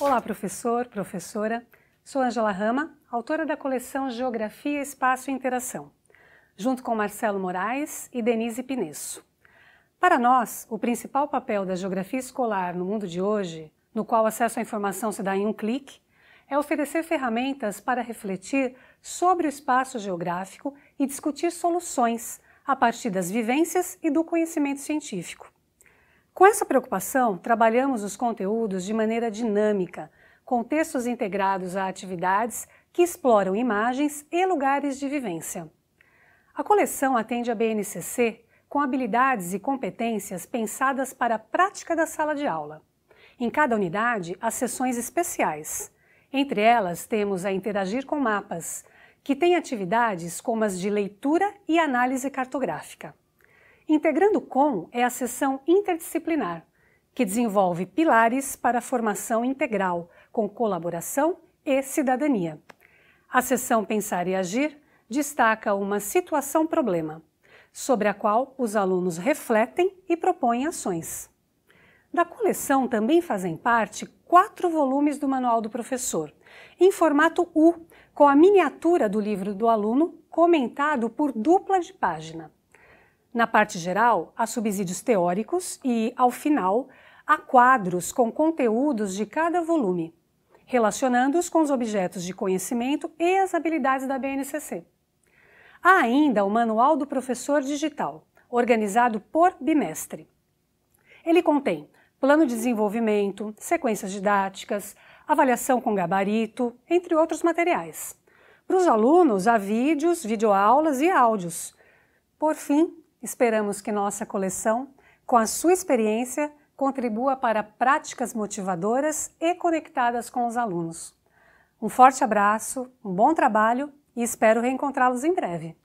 Olá, professor, professora. Sou Angela Rama, autora da coleção Geografia, Espaço e Interação, junto com Marcelo Moraes e Denise Pinesso. Para nós, o principal papel da geografia escolar no mundo de hoje, no qual o acesso à informação se dá em um clique, é oferecer ferramentas para refletir sobre o espaço geográfico e discutir soluções a partir das vivências e do conhecimento científico. Com essa preocupação, trabalhamos os conteúdos de maneira dinâmica, com textos integrados a atividades que exploram imagens e lugares de vivência. A coleção atende a BNCC com habilidades e competências pensadas para a prática da sala de aula. Em cada unidade, há sessões especiais. Entre elas, temos a Interagir com Mapas, que tem atividades como as de leitura e análise cartográfica. Integrando com é a seção interdisciplinar, que desenvolve pilares para a formação integral, com colaboração e cidadania. A seção Pensar e Agir destaca uma situação-problema, sobre a qual os alunos refletem e propõem ações. Da coleção também fazem parte quatro volumes do Manual do Professor, em formato U, com a miniatura do livro do aluno comentado por dupla de página. Na parte geral, há subsídios teóricos e, ao final, há quadros com conteúdos de cada volume, relacionando-os com os objetos de conhecimento e as habilidades da BNCC. Há ainda o Manual do Professor Digital, organizado por bimestre. Ele contém plano de desenvolvimento, sequências didáticas, avaliação com gabarito, entre outros materiais. Para os alunos, há vídeos, videoaulas e áudios. Por fim, Esperamos que nossa coleção, com a sua experiência, contribua para práticas motivadoras e conectadas com os alunos. Um forte abraço, um bom trabalho e espero reencontrá-los em breve.